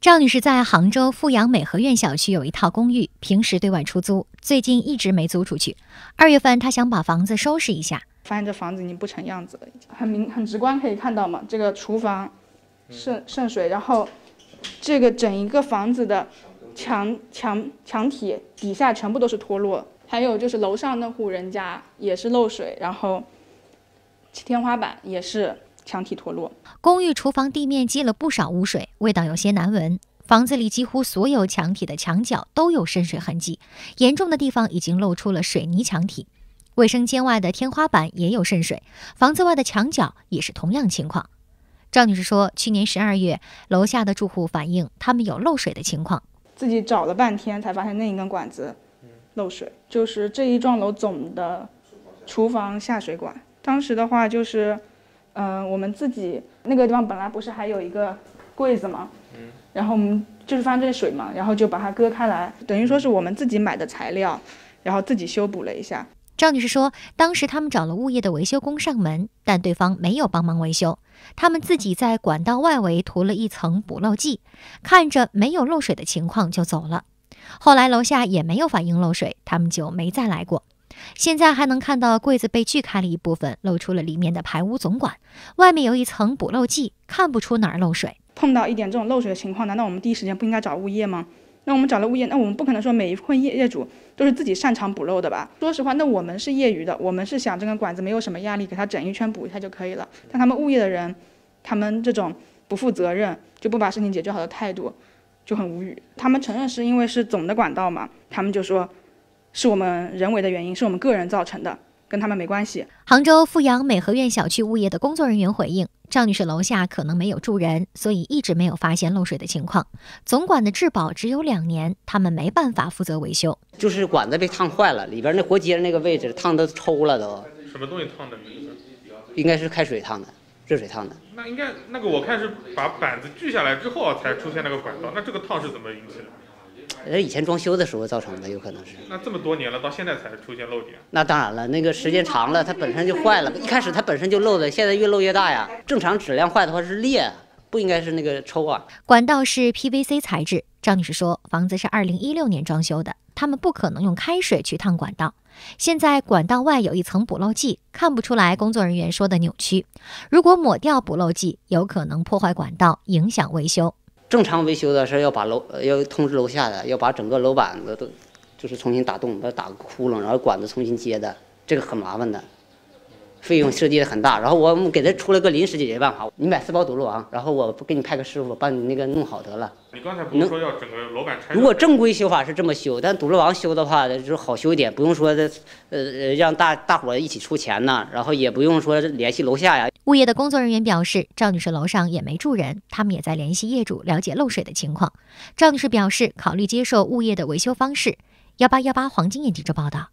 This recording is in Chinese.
赵女士在杭州富阳美和苑小区有一套公寓，平时对外出租，最近一直没租出去。二月份她想把房子收拾一下，发现这房子已经不成样子了。很明很直观可以看到嘛，这个厨房渗渗水，然后这个整一个房子的墙墙墙体底下全部都是脱落，还有就是楼上那户人家也是漏水，然后天花板也是。墙体脱落，公寓厨房地面积了不少污水，味道有些难闻。房子里几乎所有墙体的墙角都有渗水痕迹，严重的地方已经露出了水泥墙体。卫生间外的天花板也有渗水，房子外的墙角也是同样情况。赵女士说，去年十二月，楼下的住户反映他们有漏水的情况，自己找了半天才发现那一根管子漏水，就是这一幢楼总的厨房下水管。当时的话就是。嗯，我们自己那个地方本来不是还有一个柜子吗？嗯，然后我们就是放这水嘛，然后就把它割开来，等于说是我们自己买的材料，然后自己修补了一下。赵女士说，当时他们找了物业的维修工上门，但对方没有帮忙维修，他们自己在管道外围涂了一层补漏剂，看着没有漏水的情况就走了。后来楼下也没有反映漏水，他们就没再来过。现在还能看到柜子被锯开了一部分，露出了里面的排污总管，外面有一层补漏剂，看不出哪儿漏水。碰到一点这种漏水的情况，难道我们第一时间不应该找物业吗？那我们找了物业，那我们不可能说每一户业业主都是自己擅长补漏的吧？说实话，那我们是业余的，我们是想这根管子没有什么压力，给它整一圈补一下就可以了。但他们物业的人，他们这种不负责任，就不把事情解决好的态度，就很无语。他们承认是因为是总的管道嘛，他们就说。是我们人为的原因，是我们个人造成的，跟他们没关系。杭州富阳美和苑小区物业的工作人员回应，赵女士楼下可能没有住人，所以一直没有发现漏水的情况。总管的质保只有两年，他们没办法负责维修。就是管子被烫坏了，里边那活结那个位置烫的抽了都。什么东西烫的？应该是开水烫的，热水烫的。那应该那个我看是把板子锯下来之后才出现那个管道，那这个烫是怎么引起的？呃，以前装修的时候造成的，有可能是。那这么多年了，到现在才出现漏点？那当然了，那个时间长了，它本身就坏了。一开始它本身就漏的，现在越漏越大呀。正常质量坏的话是裂，不应该是那个抽啊。管道是 PVC 材质。张女士说，房子是二零一六年装修的，他们不可能用开水去烫管道。现在管道外有一层补漏剂，看不出来。工作人员说的扭曲，如果抹掉补漏剂，有可能破坏管道，影响维修。正常维修的是要把楼要通知楼下的，要把整个楼板子都就是重新打洞，要打个窟窿，然后管子重新接的，这个很麻烦的。费用涉及的很大，然后我们给他出了个临时解决办法，你买四包堵漏王，然后我给你派个师傅帮你那个弄好得了。你刚才不是说要整个楼板？如果正规修法是这么修，但堵漏王修的话就是好修一点，不用说呃呃让大大伙一起出钱呐，然后也不用说联系楼下呀。物业的工作人员表示，赵女士楼上也没住人，他们也在联系业主了解漏水的情况。赵女士表示考虑接受物业的维修方式。幺八幺八黄金眼记者报道。